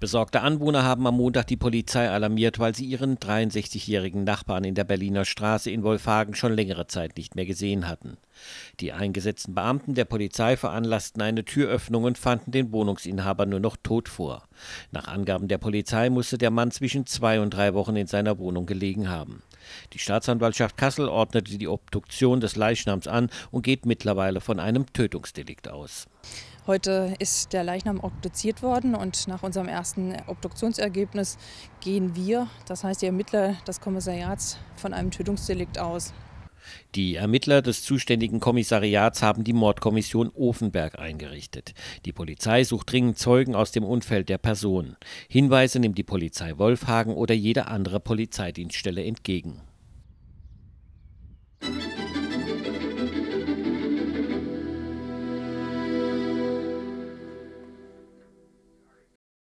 Besorgte Anwohner haben am Montag die Polizei alarmiert, weil sie ihren 63-jährigen Nachbarn in der Berliner Straße in Wolfhagen schon längere Zeit nicht mehr gesehen hatten. Die eingesetzten Beamten der Polizei veranlassten eine Türöffnung und fanden den Wohnungsinhaber nur noch tot vor. Nach Angaben der Polizei musste der Mann zwischen zwei und drei Wochen in seiner Wohnung gelegen haben. Die Staatsanwaltschaft Kassel ordnete die Obduktion des Leichnams an und geht mittlerweile von einem Tötungsdelikt aus. Heute ist der Leichnam obduziert worden und nach unserem ersten Obduktionsergebnis gehen wir, das heißt die Ermittler des Kommissariats, von einem Tötungsdelikt aus. Die Ermittler des zuständigen Kommissariats haben die Mordkommission Ofenberg eingerichtet. Die Polizei sucht dringend Zeugen aus dem Umfeld der Person. Hinweise nimmt die Polizei Wolfhagen oder jede andere Polizeidienststelle entgegen.